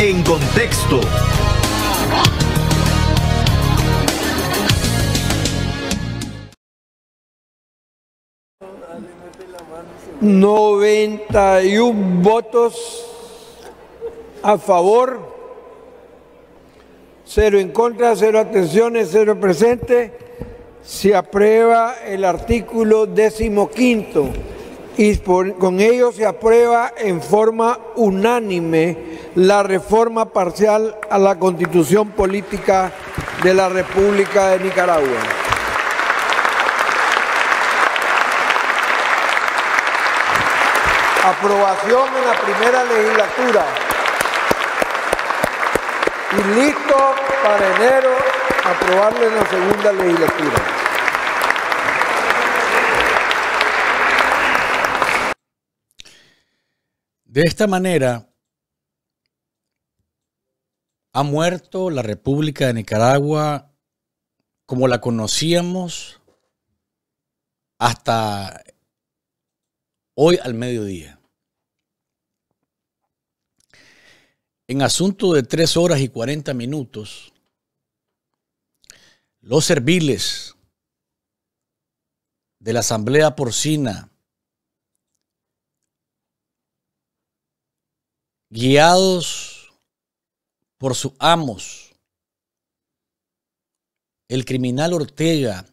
En contexto. Noventa y un votos a favor, cero en contra, cero atenciones, cero presente. Se aprueba el artículo décimo quinto y con ello se aprueba en forma unánime la reforma parcial a la constitución política de la República de Nicaragua. Aprobación en la primera legislatura y listo para enero aprobarlo en la segunda legislatura. De esta manera, ha muerto la República de Nicaragua como la conocíamos hasta hoy al mediodía. En asunto de tres horas y 40 minutos, los serviles de la Asamblea Porcina guiados por sus amos. El criminal Ortega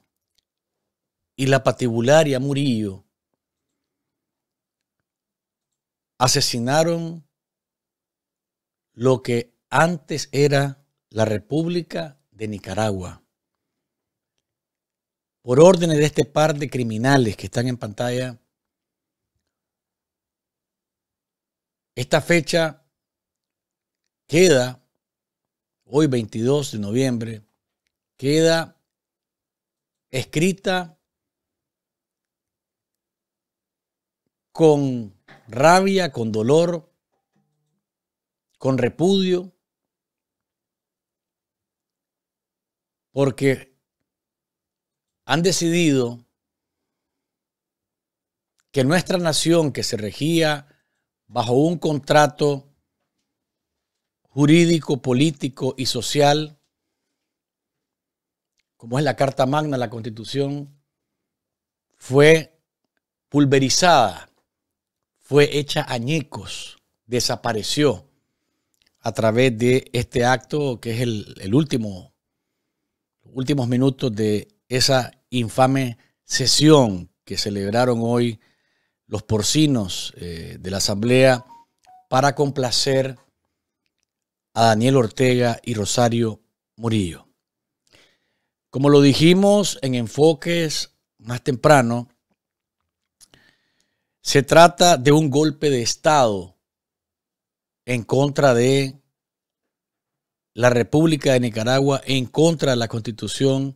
y la patibularia Murillo asesinaron lo que antes era la República de Nicaragua. Por órdenes de este par de criminales que están en pantalla, Esta fecha queda, hoy 22 de noviembre, queda escrita con rabia, con dolor, con repudio, porque han decidido que nuestra nación que se regía bajo un contrato jurídico, político y social, como es la Carta Magna, la Constitución, fue pulverizada, fue hecha añicos, desapareció a través de este acto que es el, el último, los últimos minutos de esa infame sesión que celebraron hoy los porcinos eh, de la Asamblea para complacer a Daniel Ortega y Rosario Murillo. Como lo dijimos en enfoques más temprano, se trata de un golpe de Estado en contra de la República de Nicaragua, en contra de la Constitución.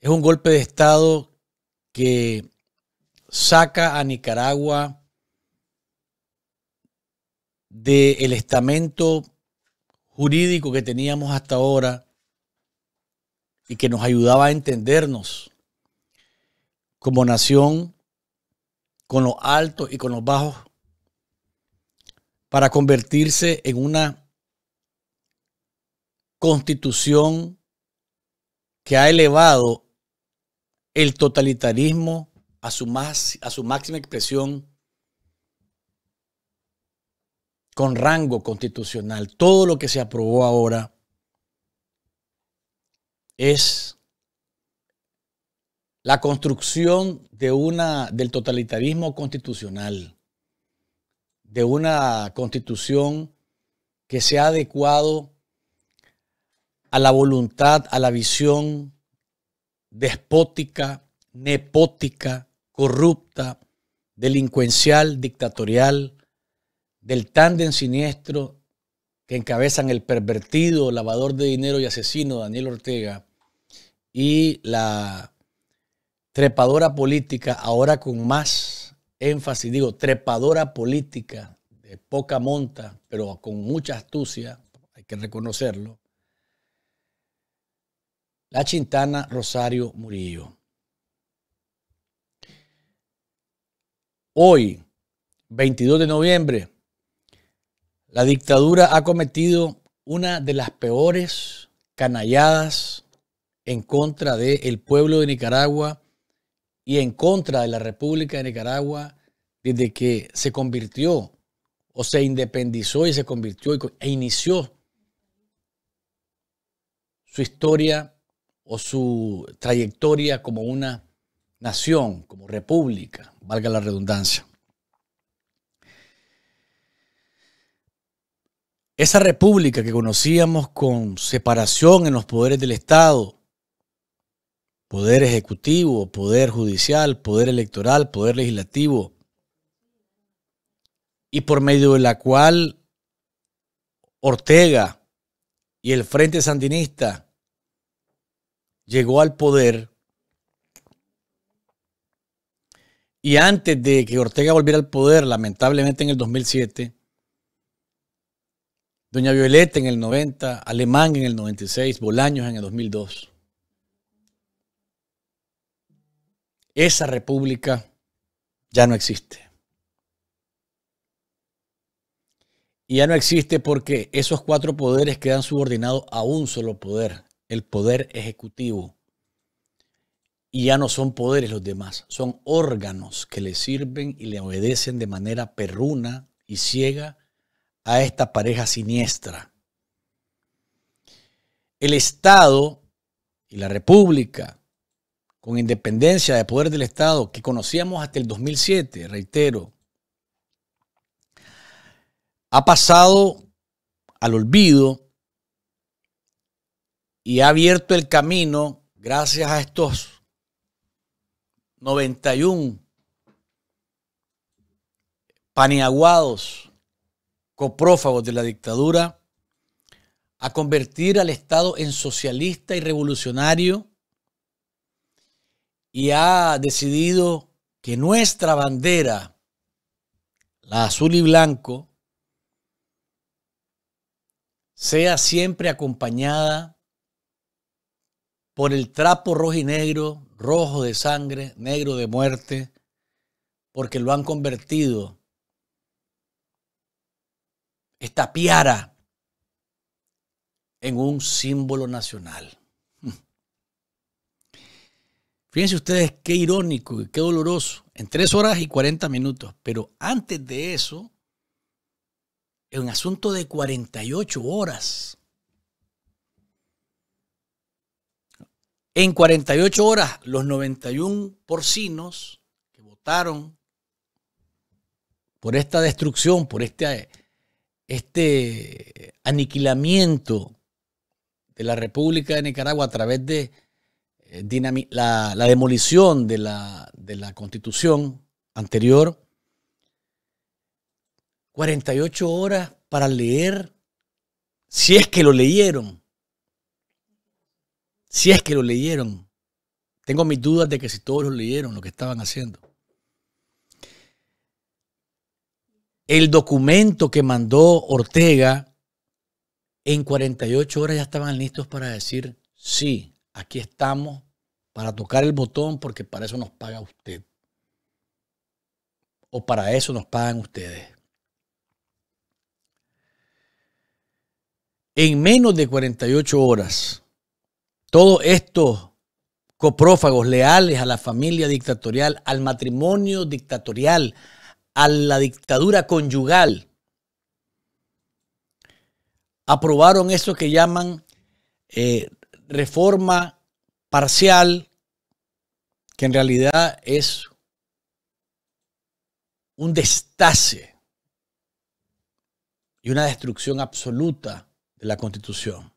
Es un golpe de Estado que saca a Nicaragua del estamento jurídico que teníamos hasta ahora y que nos ayudaba a entendernos como nación con los altos y con los bajos para convertirse en una constitución que ha elevado el totalitarismo a su, más, a su máxima expresión con rango constitucional. Todo lo que se aprobó ahora es la construcción de una, del totalitarismo constitucional, de una constitución que se ha adecuado a la voluntad, a la visión despótica, nepótica, corrupta, delincuencial, dictatorial, del tándem siniestro que encabezan el pervertido, lavador de dinero y asesino Daniel Ortega y la trepadora política, ahora con más énfasis, digo, trepadora política, de poca monta, pero con mucha astucia, hay que reconocerlo, la chintana Rosario Murillo. Hoy, 22 de noviembre, la dictadura ha cometido una de las peores canalladas en contra del pueblo de Nicaragua y en contra de la República de Nicaragua desde que se convirtió o se independizó y se convirtió e inició su historia o su trayectoria como una nación, como república, valga la redundancia. Esa república que conocíamos con separación en los poderes del Estado, poder ejecutivo, poder judicial, poder electoral, poder legislativo, y por medio de la cual Ortega y el Frente Sandinista llegó al poder Y antes de que Ortega volviera al poder, lamentablemente en el 2007, Doña Violeta en el 90, Alemán en el 96, Bolaños en el 2002. Esa república ya no existe. Y ya no existe porque esos cuatro poderes quedan subordinados a un solo poder, el poder ejecutivo. Y ya no son poderes los demás, son órganos que le sirven y le obedecen de manera perruna y ciega a esta pareja siniestra. El Estado y la República, con independencia de poder del Estado que conocíamos hasta el 2007, reitero, ha pasado al olvido y ha abierto el camino gracias a estos 91, paniaguados, coprófagos de la dictadura, a convertir al Estado en socialista y revolucionario y ha decidido que nuestra bandera, la azul y blanco, sea siempre acompañada por el trapo rojo y negro rojo de sangre, negro de muerte, porque lo han convertido esta piara en un símbolo nacional. Fíjense ustedes qué irónico y qué doloroso. En tres horas y 40 minutos. Pero antes de eso, en un asunto de 48 horas, En 48 horas, los 91 porcinos que votaron por esta destrucción, por este, este aniquilamiento de la República de Nicaragua a través de eh, la, demolición de la, de la constitución anterior, 48 horas para leer, si es que lo leyeron, si es que lo leyeron. Tengo mis dudas de que si todos lo leyeron, lo que estaban haciendo. El documento que mandó Ortega, en 48 horas ya estaban listos para decir, sí, aquí estamos para tocar el botón porque para eso nos paga usted. O para eso nos pagan ustedes. En menos de 48 horas, todos estos coprófagos leales a la familia dictatorial, al matrimonio dictatorial, a la dictadura conyugal, aprobaron eso que llaman eh, reforma parcial, que en realidad es un destase y una destrucción absoluta de la constitución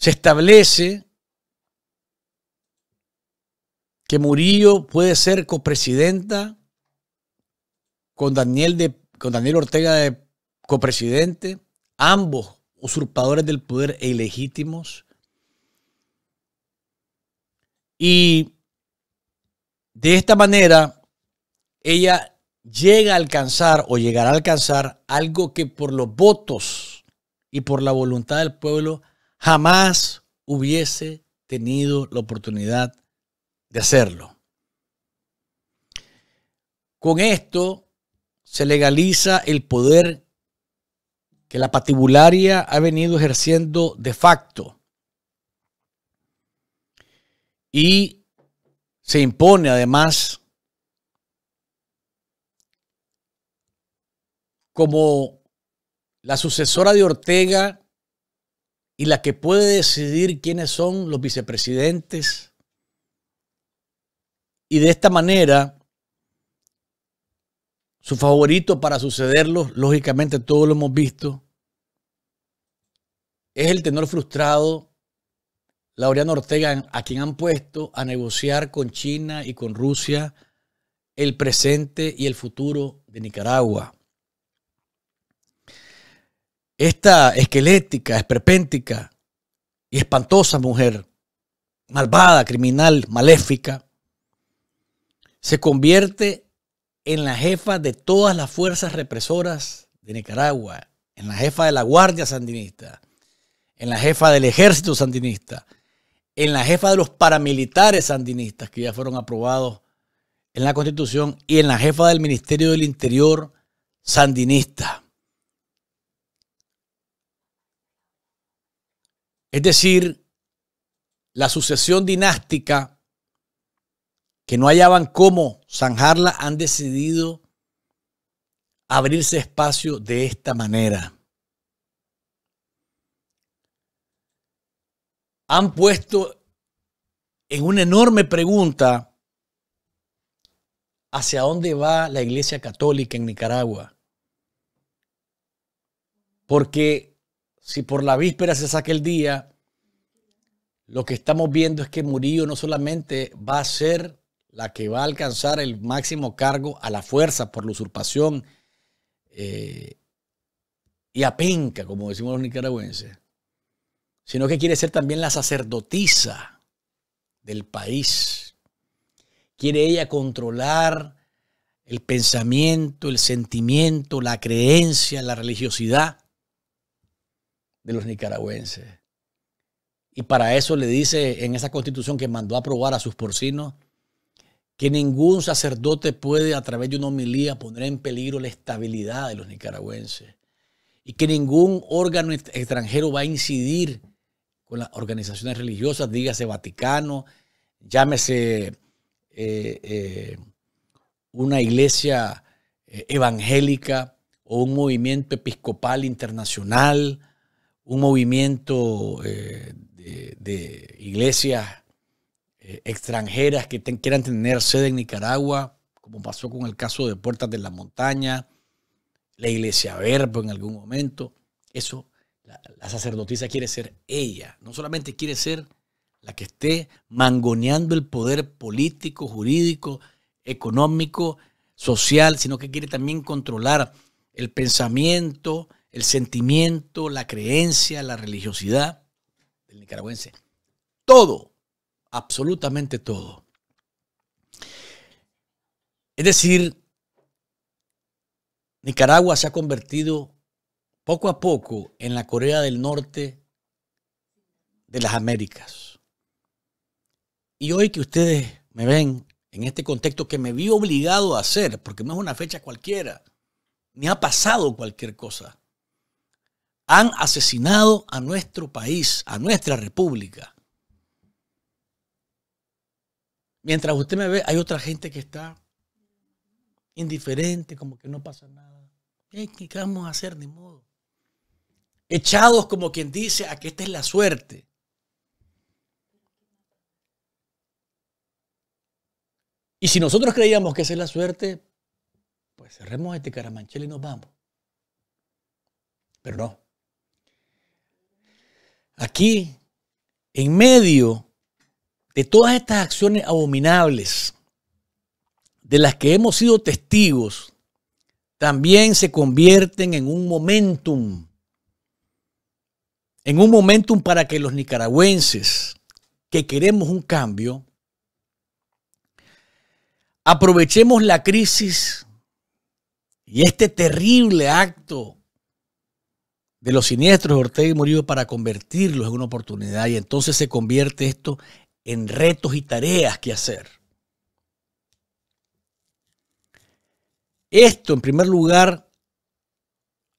se establece que Murillo puede ser copresidenta con Daniel, de, con Daniel Ortega de copresidente, ambos usurpadores del poder e ilegítimos. Y de esta manera, ella llega a alcanzar o llegará a alcanzar algo que por los votos y por la voluntad del pueblo jamás hubiese tenido la oportunidad de hacerlo. Con esto se legaliza el poder que la patibularia ha venido ejerciendo de facto y se impone además como la sucesora de Ortega y la que puede decidir quiénes son los vicepresidentes. Y de esta manera, su favorito para sucederlo, lógicamente todos lo hemos visto, es el tenor frustrado Laureano Ortega, a quien han puesto a negociar con China y con Rusia el presente y el futuro de Nicaragua. Esta esquelética, esperpéntica y espantosa mujer, malvada, criminal, maléfica, se convierte en la jefa de todas las fuerzas represoras de Nicaragua, en la jefa de la Guardia Sandinista, en la jefa del Ejército Sandinista, en la jefa de los paramilitares sandinistas que ya fueron aprobados en la Constitución y en la jefa del Ministerio del Interior sandinista. Es decir, la sucesión dinástica que no hallaban cómo zanjarla han decidido abrirse espacio de esta manera. Han puesto en una enorme pregunta hacia dónde va la Iglesia Católica en Nicaragua. Porque si por la víspera se saca el día, lo que estamos viendo es que Murillo no solamente va a ser la que va a alcanzar el máximo cargo a la fuerza por la usurpación eh, y a penca, como decimos los nicaragüenses, sino que quiere ser también la sacerdotisa del país. Quiere ella controlar el pensamiento, el sentimiento, la creencia, la religiosidad de los nicaragüenses. Y para eso le dice en esa constitución que mandó a aprobar a sus porcinos que ningún sacerdote puede a través de una homilía poner en peligro la estabilidad de los nicaragüenses y que ningún órgano extranjero va a incidir con las organizaciones religiosas, dígase Vaticano, llámese eh, eh, una iglesia eh, evangélica o un movimiento episcopal internacional un movimiento eh, de, iglesias eh, extranjeras que quieran tener sede en Nicaragua, como pasó con el caso de Puertas de la Montaña, la iglesia Verbo en algún momento. Eso, la sacerdotisa quiere ser ella, no solamente quiere ser la que esté mangoneando el poder político, jurídico, económico, social, sino que quiere también controlar el pensamiento, el sentimiento, la creencia, la religiosidad del nicaragüense. Todo, absolutamente todo. Es decir, Nicaragua se ha convertido poco a poco en la Corea del Norte de las Américas. Y hoy que ustedes me ven en este contexto que me vi obligado a hacer, porque no es una fecha cualquiera, ni ha pasado cualquier cosa han asesinado a nuestro país, a nuestra república. Mientras usted me ve, hay otra gente que está indiferente, como que no pasa nada. ¿Qué vamos a hacer? Ni modo. Echados como quien dice a que esta es la suerte. Y si nosotros creíamos que esa es la suerte, pues cerremos este caramanchel y nos vamos. Pero no aquí, en medio de todas estas acciones abominables de las que hemos sido testigos, también se convierten en un momentum, en un momentum para que los nicaragüenses que queremos un cambio, aprovechemos la crisis y este terrible acto de los siniestros de Ortega y Murillo para convertirlos en una oportunidad y entonces se convierte esto en retos y tareas que hacer. Esto, en primer lugar,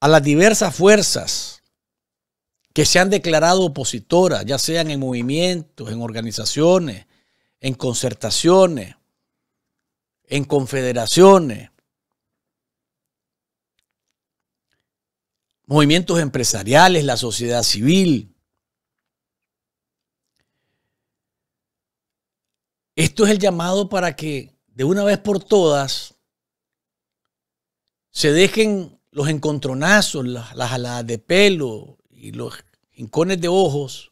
a las diversas fuerzas que se han declarado opositoras, ya sean en movimientos, en organizaciones, en concertaciones, en confederaciones, movimientos empresariales, la sociedad civil. Esto es el llamado para que de una vez por todas se dejen los encontronazos, las, aladas de pelo y los rincones de ojos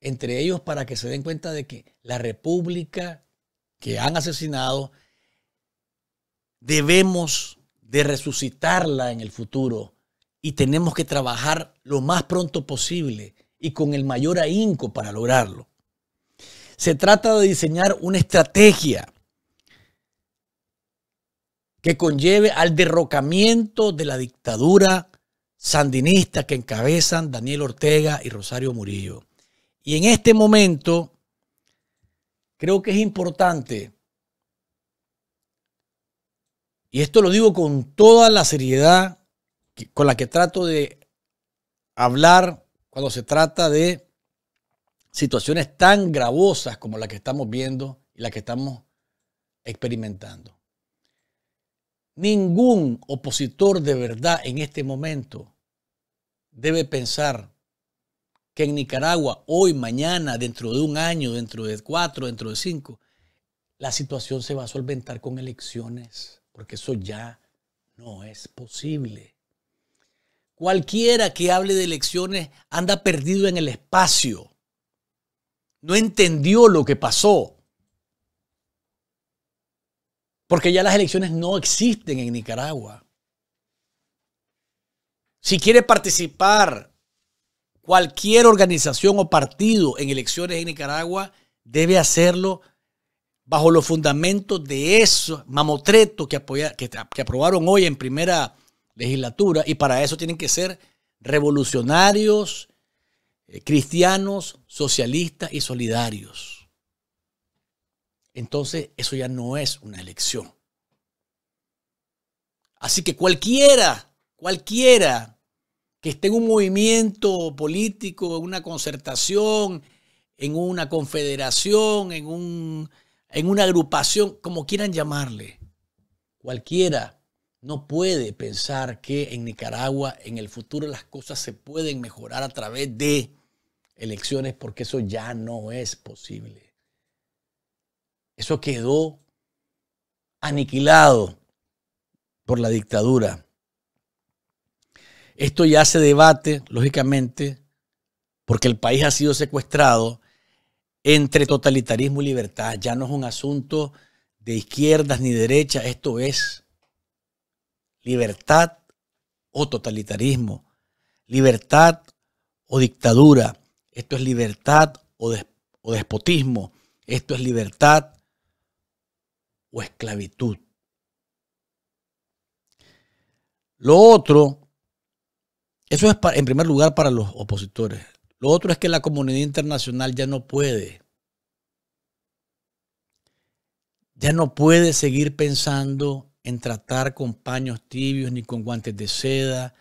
entre ellos para que se den cuenta de que la república que han asesinado debemos de resucitarla en el futuro y tenemos que trabajar lo más pronto posible y con el mayor ahínco para lograrlo. Se trata de diseñar una estrategia que conlleve al derrocamiento de la dictadura sandinista que encabezan Daniel Ortega y Rosario Murillo. Y en este momento, creo que es importante, y esto lo digo con toda la seriedad con la que trato de hablar cuando se trata de situaciones tan gravosas como la que estamos viendo y la que estamos experimentando. Ningún opositor de verdad en este momento debe pensar que en Nicaragua, hoy, mañana, dentro de un año, dentro de cuatro, dentro de cinco, la situación se va a solventar con elecciones, porque eso ya no es posible. Cualquiera que hable de elecciones anda perdido en el espacio. No entendió lo que pasó. Porque ya las elecciones no existen en Nicaragua. Si quiere participar cualquier organización o partido en elecciones en Nicaragua, debe hacerlo bajo los fundamentos de esos mamotretos que, que aprobaron hoy en primera legislatura y para eso tienen que ser revolucionarios, eh, cristianos, socialistas y solidarios. Entonces eso ya no es una elección. Así que cualquiera, cualquiera que esté en un movimiento político, en una concertación, en una confederación, en, un, en una agrupación, como quieran llamarle, cualquiera no puede pensar que en Nicaragua en el futuro las cosas se pueden mejorar a través de elecciones porque eso ya no es posible. Eso quedó aniquilado por la dictadura. Esto ya se debate, lógicamente, porque el país ha sido secuestrado entre totalitarismo y libertad. Ya no es un asunto de izquierdas ni derechas, esto es libertad o totalitarismo, libertad o dictadura, esto es libertad o, despotismo, esto es libertad o esclavitud. Lo otro, eso es en primer lugar para los opositores. Lo otro es que la comunidad internacional ya no puede, ya no puede seguir pensando en tratar con paños tibios, ni con guantes de seda,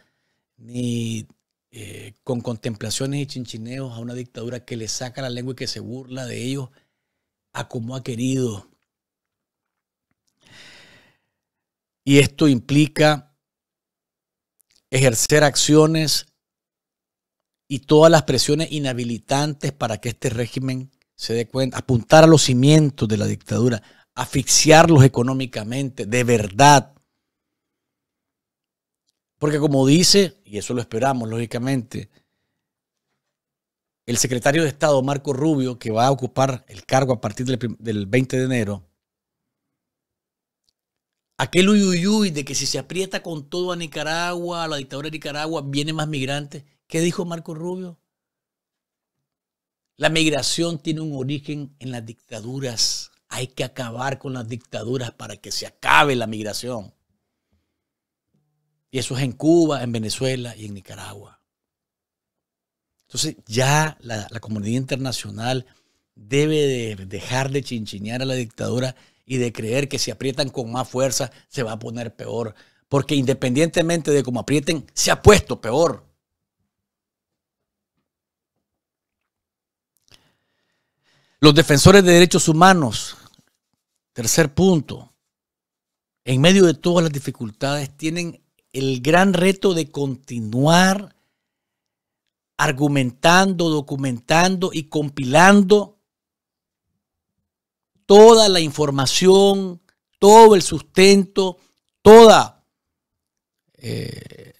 ni eh, con contemplaciones y chinchineos a una dictadura que le saca la lengua y que se burla de ellos a como ha querido. Y esto implica ejercer acciones y todas las presiones inhabilitantes para que este régimen se dé cuenta, apuntar a los cimientos de la dictadura, asfixiarlos económicamente, de verdad. Porque como dice, y eso lo esperamos lógicamente, el secretario de Estado Marco Rubio, que va a ocupar el cargo a partir del 20 de enero, aquel uyuyuy de que si se aprieta con todo a Nicaragua, a la dictadura de Nicaragua, vienen más migrantes. ¿Qué dijo Marco Rubio? La migración tiene un origen en las dictaduras. Hay que acabar con las dictaduras para que se acabe la migración. Y eso es en Cuba, en Venezuela y en Nicaragua. Entonces ya la, comunidad internacional debe dejar de chinchinear a la dictadura y de creer que si aprietan con más fuerza se va a poner peor. Porque independientemente de cómo aprieten, se ha puesto peor. Los defensores de derechos humanos Tercer punto, en medio de todas las dificultades tienen el gran reto de continuar argumentando, documentando y compilando toda la información, todo el sustento, toda eh,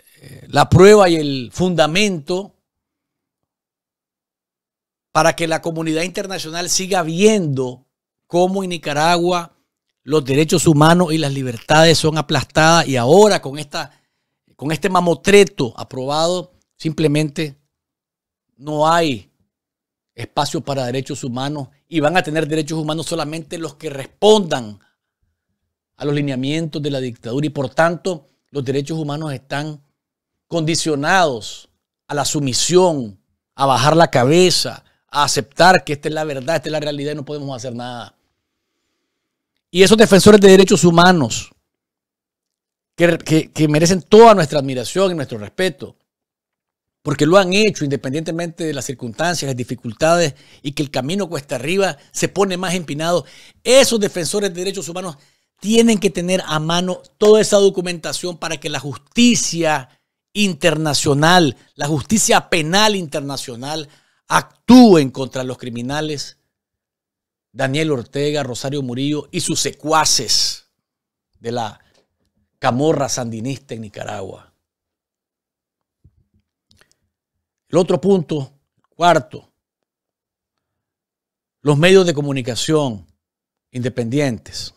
la prueba y el fundamento para que la comunidad internacional siga viendo cómo en Nicaragua los derechos humanos y las libertades son aplastadas y ahora con, esta, con este mamotreto aprobado simplemente no hay espacio para derechos humanos y van a tener derechos humanos solamente los que respondan a los lineamientos de la dictadura y por tanto los derechos humanos están condicionados a la sumisión, a bajar la cabeza, a aceptar que esta es la verdad, esta es la realidad y no podemos hacer nada y esos defensores de derechos humanos que, merecen toda nuestra admiración y nuestro respeto, porque lo han hecho independientemente de las circunstancias, las dificultades y que el camino cuesta arriba se pone más empinado. Esos defensores de derechos humanos tienen que tener a mano toda esa documentación para que la justicia internacional, la justicia penal internacional actúen contra los criminales Daniel Ortega, Rosario Murillo y sus secuaces de la camorra sandinista en Nicaragua. El otro punto, cuarto, los medios de comunicación independientes.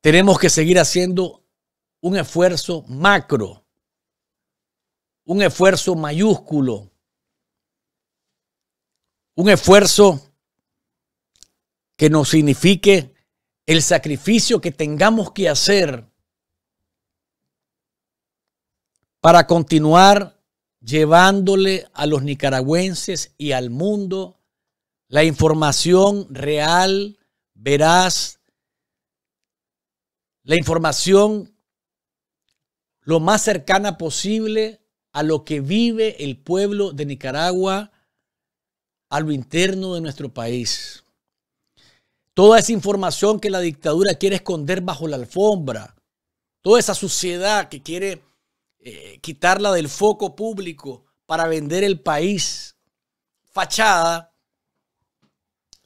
Tenemos que seguir haciendo un esfuerzo macro, un esfuerzo mayúsculo un esfuerzo que nos signifique el sacrificio que tengamos que hacer para continuar llevándole a los nicaragüenses y al mundo la información real, veraz, la información lo más cercana posible a lo que vive el pueblo de Nicaragua a lo interno de nuestro país. Toda esa información que la dictadura quiere esconder bajo la alfombra, toda esa suciedad que quiere eh, quitarla del foco público para vender el país fachada,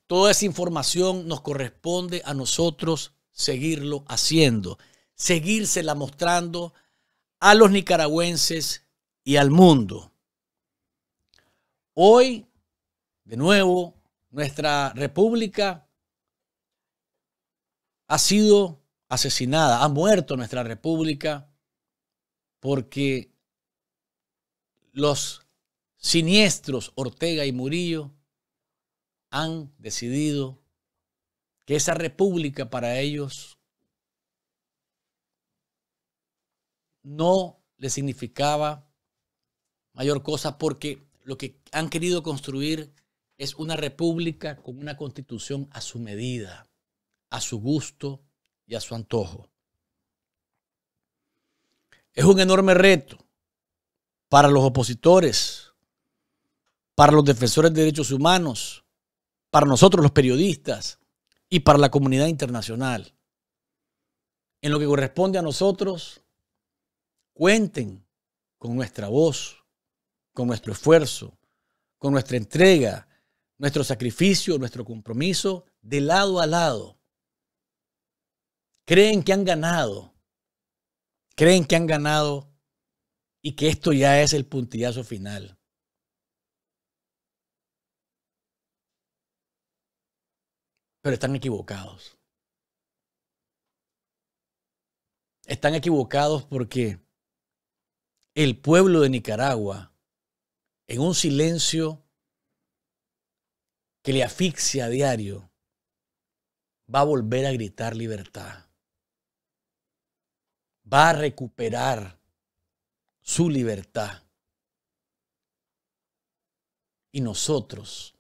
toda esa información nos corresponde a nosotros seguirlo haciendo, seguírsela mostrando a los nicaragüenses y al mundo. Hoy de nuevo, nuestra república ha sido asesinada, ha muerto nuestra república porque los siniestros Ortega y Murillo han decidido que esa república para ellos no le significaba mayor cosa porque lo que han querido construir es una república con una constitución a su medida, a su gusto y a su antojo. Es un enorme reto para los opositores, para los defensores de derechos humanos, para nosotros los periodistas y para la comunidad internacional. En lo que corresponde a nosotros, cuenten con nuestra voz, con nuestro esfuerzo, con nuestra entrega nuestro sacrificio, nuestro compromiso de lado a lado. Creen que han ganado. Creen que han ganado y que esto ya es el puntillazo final. Pero están equivocados. Están equivocados porque el pueblo de Nicaragua, en un silencio que le asfixia a diario, va a volver a gritar libertad. Va a recuperar su libertad. Y nosotros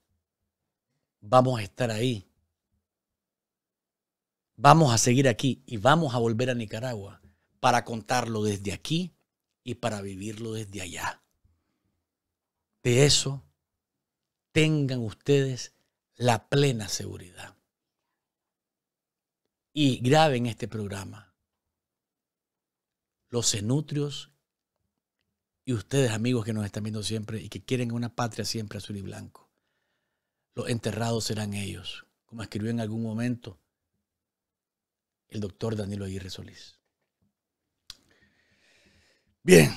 vamos a estar ahí. Vamos a seguir aquí y vamos a volver a Nicaragua para contarlo desde aquí y para vivirlo desde allá. De eso tengan ustedes la plena seguridad. Y graben este programa. Los cenutrios y ustedes, amigos que nos están viendo siempre y que quieren una patria siempre azul y blanco, los enterrados serán ellos, como escribió en algún momento el doctor Danilo Aguirre Solís. Bien.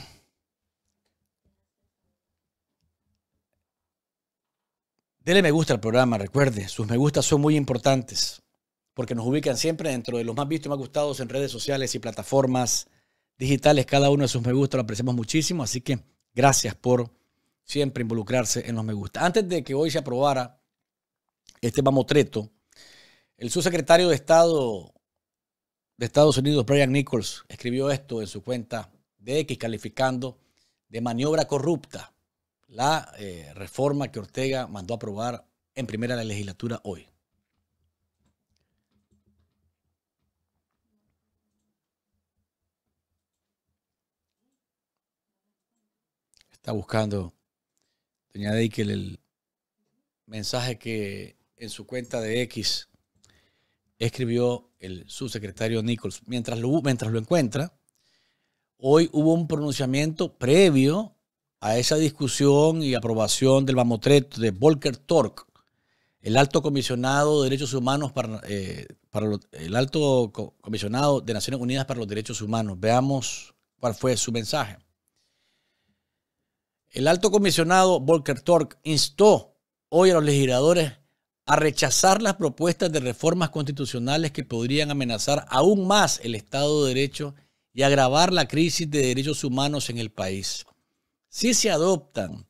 Dele me gusta al programa, recuerde, sus me gustas son muy importantes porque nos ubican siempre dentro de los más vistos y más gustados en redes sociales y plataformas digitales. Cada uno de sus me gustas lo apreciamos muchísimo, así que gracias por siempre involucrarse en los me gusta. Antes de que hoy se aprobara este mamotreto, el subsecretario de Estado de Estados Unidos, Brian Nichols, escribió esto en su cuenta de X calificando de maniobra corrupta la eh, reforma que Ortega mandó a aprobar en primera la legislatura hoy. Está buscando doña Deikel el mensaje que en su cuenta de X escribió el subsecretario Nichols. Mientras lo, mientras lo encuentra, hoy hubo un pronunciamiento previo a esa discusión y aprobación del Mamotret de Volker Torque, el alto comisionado de Derechos Humanos para, eh, el alto comisionado de Naciones Unidas para los Derechos Humanos. Veamos cuál fue su mensaje. El alto comisionado Volker Torque instó hoy a los legisladores a rechazar las propuestas de reformas constitucionales que podrían amenazar aún más el Estado de Derecho y agravar la crisis de derechos humanos en el país si se adoptan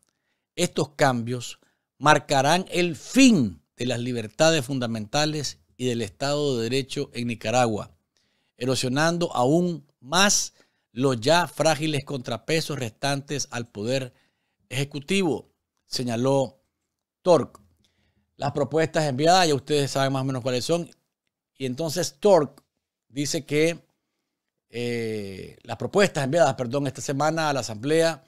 estos cambios, marcarán el fin de las libertades fundamentales y del Estado de Derecho en Nicaragua, erosionando aún más los ya frágiles contrapesos restantes al poder ejecutivo, señaló Torque. Las propuestas enviadas, ya ustedes saben más o menos cuáles son, y entonces Torque dice que eh, las propuestas enviadas, perdón, esta semana a la Asamblea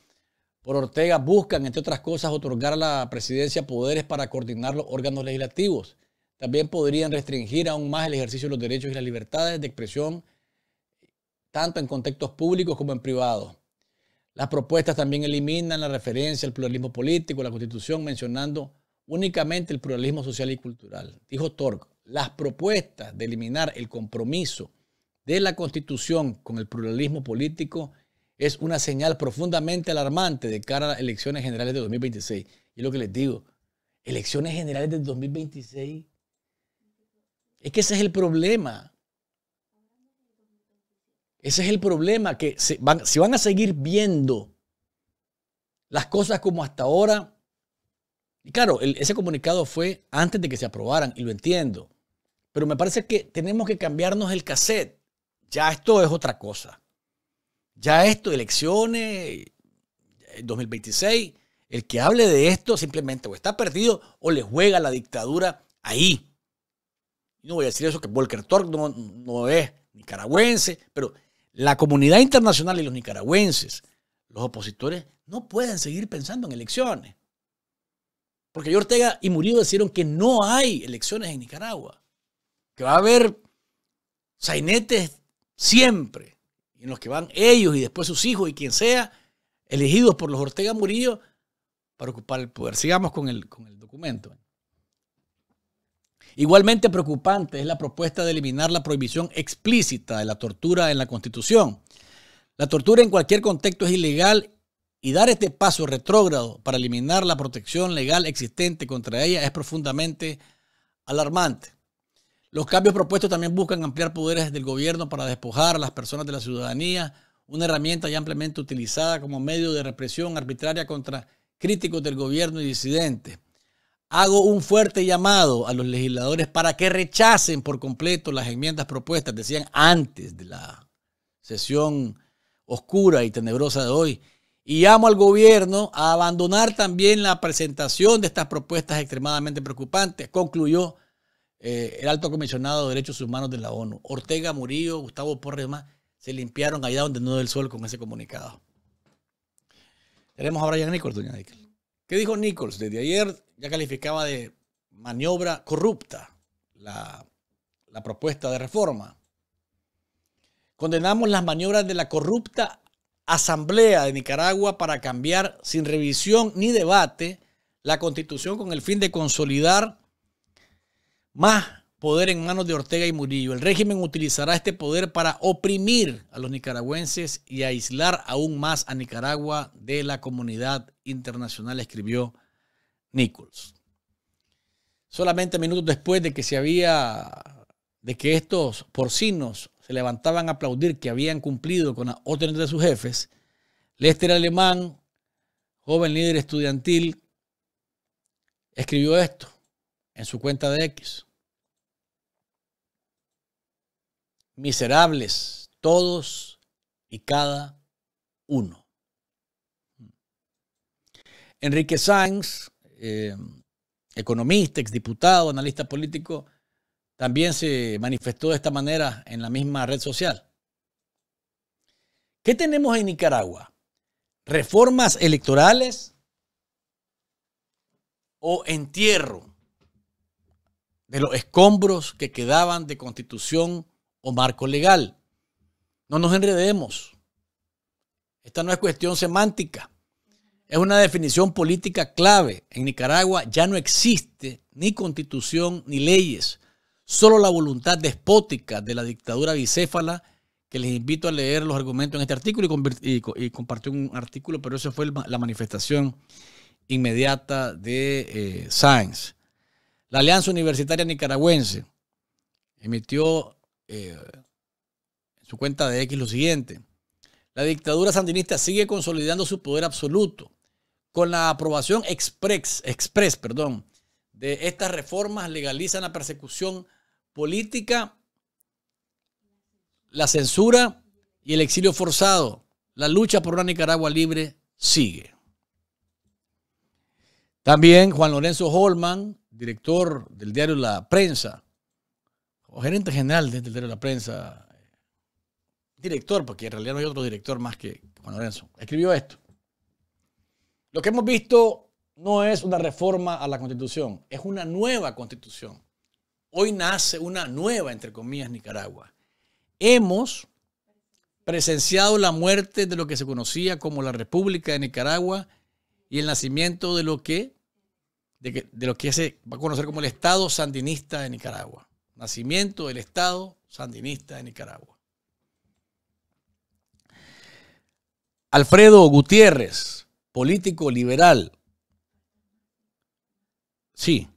por Ortega buscan, entre otras cosas, otorgar a la presidencia poderes para coordinar los órganos legislativos. También podrían restringir aún más el ejercicio de los derechos y las libertades de expresión, tanto en contextos públicos como en privados. Las propuestas también eliminan la referencia al pluralismo político, la Constitución, mencionando únicamente el pluralismo social y cultural. Dijo Torque, las propuestas de eliminar el compromiso de la Constitución con el pluralismo político es una señal profundamente alarmante de cara a las elecciones generales de 2026. Y lo que les digo, elecciones generales de 2026. Es que ese es el problema. Ese es el problema, que se van, si van a seguir viendo las cosas como hasta ahora, y claro, ese comunicado fue antes de que se aprobaran, y lo entiendo, pero me parece que tenemos que cambiarnos el cassette. Ya esto es otra cosa. Ya esto, elecciones, 2026, eh, el que hable de esto simplemente o está perdido o le juega la dictadura ahí. No voy a decir eso, que Volker Torque no, es nicaragüense, pero la comunidad internacional y los nicaragüenses, los opositores, no pueden seguir pensando en elecciones. Porque Ortega y Murillo dijeron que no hay elecciones en Nicaragua, que va a haber sainetes siempre en los que van ellos y después sus hijos y quien sea, elegidos por los Ortega Murillo para ocupar el poder. Sigamos con con el documento. Igualmente preocupante es la propuesta de eliminar la prohibición explícita de la tortura en la Constitución. La tortura en cualquier contexto es ilegal y dar este paso retrógrado para eliminar la protección legal existente contra ella es profundamente alarmante. Los cambios propuestos también buscan ampliar poderes del gobierno para despojar a las personas de la ciudadanía, una herramienta ya ampliamente utilizada como medio de represión arbitraria contra críticos del gobierno y disidentes. Hago un fuerte llamado a los legisladores para que rechacen por completo las enmiendas propuestas, decían antes de la sesión oscura y tenebrosa de hoy, y llamo al gobierno a abandonar también la presentación de estas propuestas extremadamente preocupantes, concluyó eh, el alto comisionado de Derechos Humanos de la ONU, Ortega Murillo, Gustavo Porres se limpiaron allá donde no del suelo con ese comunicado. Tenemos ahora Brian a Nichols, doña Nichols. ¿Qué dijo Nichols? Desde ayer ya calificaba de maniobra corrupta la, la propuesta de reforma. Condenamos las maniobras de la corrupta Asamblea de Nicaragua para cambiar sin revisión ni debate la constitución con el fin de consolidar más poder en manos de Ortega y Murillo. El régimen utilizará este poder para oprimir a los nicaragüenses y aislar aún más a Nicaragua de la comunidad internacional, escribió Nichols. Solamente minutos después de que se había de que estos porcinos se levantaban a aplaudir que habían cumplido con las órdenes de sus jefes, Lester Alemán, joven líder estudiantil, escribió esto en su cuenta de X. miserables, todos y cada uno. Enrique Sanz, eh, economista, exdiputado, analista político, también se manifestó de esta manera en la misma red social. ¿Qué tenemos en Nicaragua? ¿Reformas electorales o entierro de los escombros que quedaban de constitución o marco legal. No nos enredemos. Esta no es cuestión semántica. Es una definición política clave. En Nicaragua ya no existe ni constitución ni leyes, solo la voluntad despótica de la dictadura bicéfala, que les invito a leer los argumentos en este artículo y, y, un artículo, pero esa fue la manifestación inmediata de eh, Sáenz. La Alianza Universitaria Nicaragüense emitió eh, en su cuenta de X lo siguiente. La dictadura sandinista sigue consolidando su poder absoluto. Con la aprobación express, perdón, de estas reformas legalizan la persecución política, la censura y el exilio forzado. La lucha por una Nicaragua libre sigue. También Juan Lorenzo Holman, director del diario La Prensa, gerente general del este diario de la prensa, director, porque en realidad no hay otro director más que Juan Lorenzo, escribió esto. Lo que hemos visto no es una reforma a la constitución, es una nueva constitución. Hoy nace una nueva, entre comillas, Nicaragua. Hemos presenciado la muerte de lo que se conocía como la República de Nicaragua y el nacimiento de lo que, de, que, de lo que se va a conocer como el Estado Sandinista de Nicaragua nacimiento del Estado sandinista de Nicaragua. Alfredo Gutiérrez, político liberal. Sí.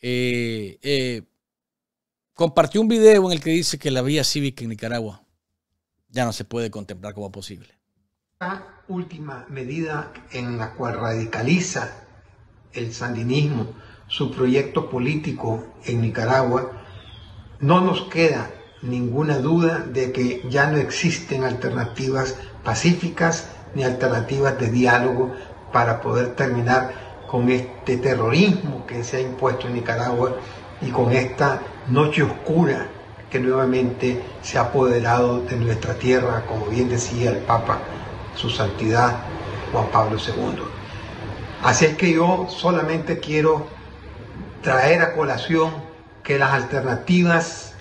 Eh, eh, compartió un video en el que dice que la vía cívica en Nicaragua ya no se puede contemplar como posible. La última medida en la cual radicaliza el sandinismo su proyecto político en Nicaragua, no nos queda ninguna duda de que ya no existen alternativas pacíficas ni alternativas de diálogo para poder terminar con este terrorismo que se ha impuesto en Nicaragua y con esta noche oscura que nuevamente se ha apoderado de nuestra tierra, como bien decía el Papa, su santidad Juan Pablo II. Así es que yo solamente quiero traer a colación que las alternativas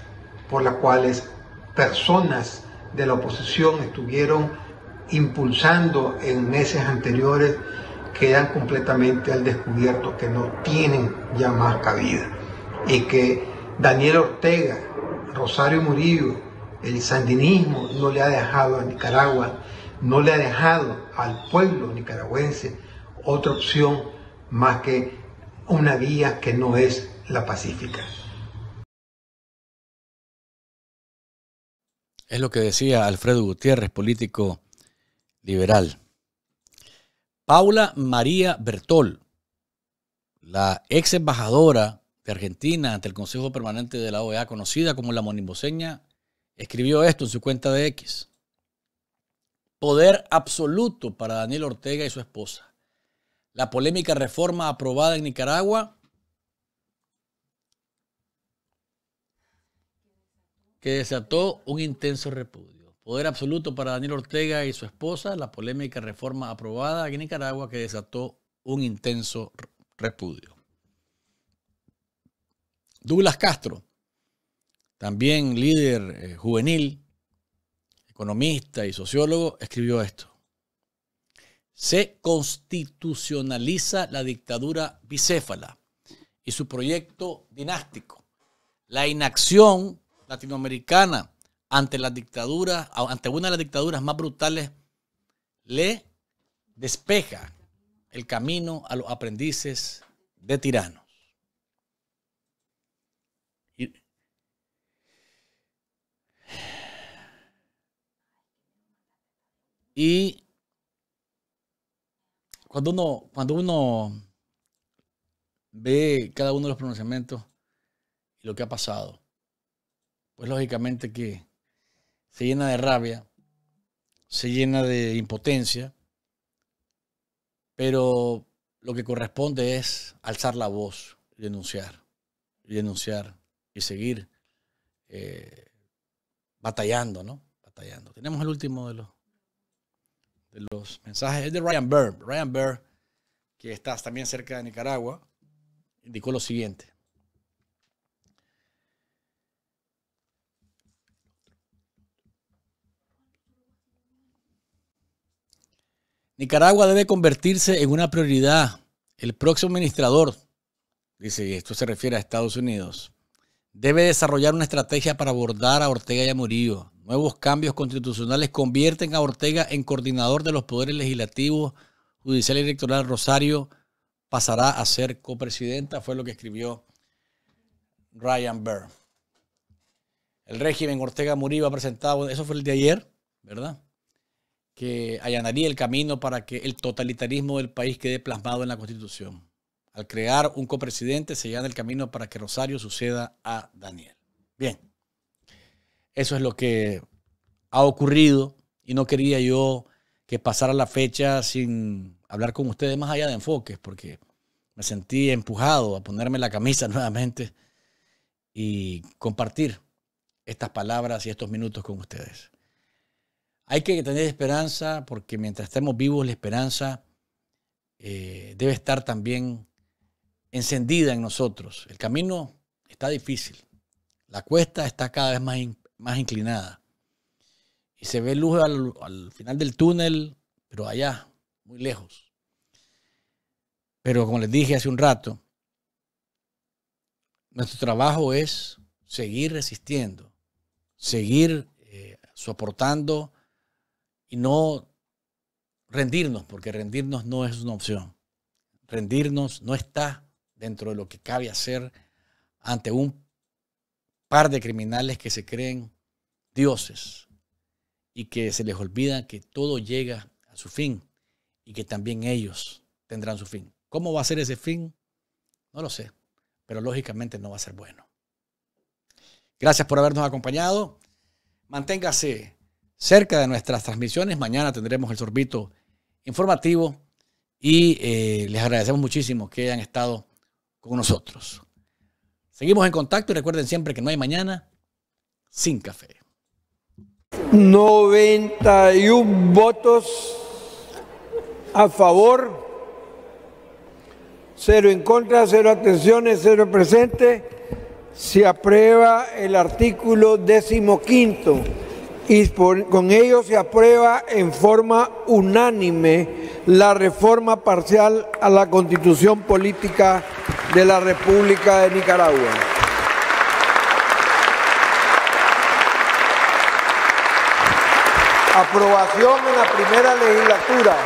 por las cuales personas de la oposición estuvieron impulsando en meses anteriores quedan completamente al descubierto, que no tienen ya más cabida. Y que Daniel Ortega, Rosario Murillo, el sandinismo no le ha dejado a Nicaragua, no le ha dejado al pueblo nicaragüense otra opción más que una vía que no es la pacífica. Es lo que decía Alfredo Gutiérrez, político liberal. Paula María Bertol, la ex embajadora de Argentina ante el Consejo Permanente de la OEA, conocida como la monimboseña, escribió esto en su cuenta de X. Poder absoluto para Daniel Ortega y su esposa la polémica reforma aprobada en Nicaragua, que desató un intenso repudio. Poder absoluto para Daniel Ortega y su esposa, la polémica reforma aprobada en Nicaragua que desató un intenso repudio. Douglas Castro, también líder eh, juvenil, economista y sociólogo, escribió esto se constitucionaliza la dictadura bicéfala y su proyecto dinástico. La inacción latinoamericana ante la dictadura, ante una de las dictaduras más brutales, le despeja el camino a los aprendices de tiranos. Y cuando uno, cuando uno ve cada uno de los pronunciamientos y lo que ha pasado, pues lógicamente que se llena de rabia, se llena de impotencia, pero lo que corresponde es alzar la voz y denunciar, y denunciar y seguir eh, batallando, ¿no? Batallando. Tenemos el último de los de los mensajes es de Ryan Burr. Ryan Burr, que está también cerca de Nicaragua, indicó lo siguiente. Nicaragua debe convertirse en una prioridad. El próximo administrador, dice, esto se refiere a Estados Unidos, debe desarrollar una estrategia para abordar a Ortega y a Murillo Nuevos cambios constitucionales convierten a Ortega en coordinador de los poderes legislativos, judicial y electoral. Rosario pasará a ser copresidenta, fue lo que escribió Ryan Burr. El régimen Ortega ha presentado, eso fue el de ayer, ¿verdad? Que allanaría el camino para que el totalitarismo del país quede plasmado en la Constitución. Al crear un copresidente se llena el camino para que Rosario suceda a Daniel. Bien. Eso es lo que ha ocurrido y no quería yo que pasara la fecha sin hablar con ustedes más allá de enfoques, porque me sentí empujado a ponerme la camisa nuevamente y compartir estas palabras y estos minutos con ustedes. Hay que tener esperanza porque mientras estemos vivos la esperanza eh, debe estar también encendida en nosotros. El camino está difícil, la cuesta está cada vez más más inclinada. Y se ve luz al, final del túnel, pero allá, muy lejos. Pero como les dije hace un rato, nuestro trabajo es seguir resistiendo, seguir eh, soportando y no rendirnos, porque rendirnos no es una opción. Rendirnos no está dentro de lo que cabe hacer ante un par de criminales que se creen dioses y que se les olvida que todo llega a su fin y que también ellos tendrán su fin. ¿Cómo va a ser ese fin? No lo sé, pero lógicamente no va a ser bueno. Gracias por habernos acompañado. Manténgase cerca de nuestras transmisiones. Mañana tendremos el sorbito informativo y eh, les agradecemos muchísimo que hayan estado con nosotros. Seguimos en contacto y recuerden siempre que no hay mañana sin café. 91 votos a favor, cero en contra, cero abstenciones, cero presente. Se aprueba el artículo decimoquinto y con ello se aprueba en forma unánime la reforma parcial a la constitución política de la República de Nicaragua. Aprobación en la primera legislatura.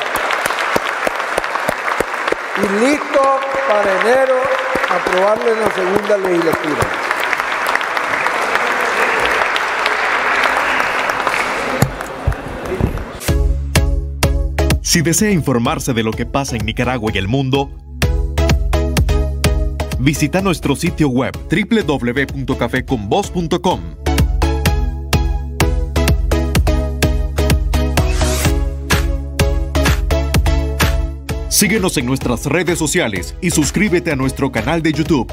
Y listo para enero aprobarlo en la segunda legislatura. Si desea informarse de lo que pasa en Nicaragua y el mundo, visita nuestro sitio web www.cafeconvoz.com. Síguenos en nuestras redes sociales y suscríbete a nuestro canal de YouTube.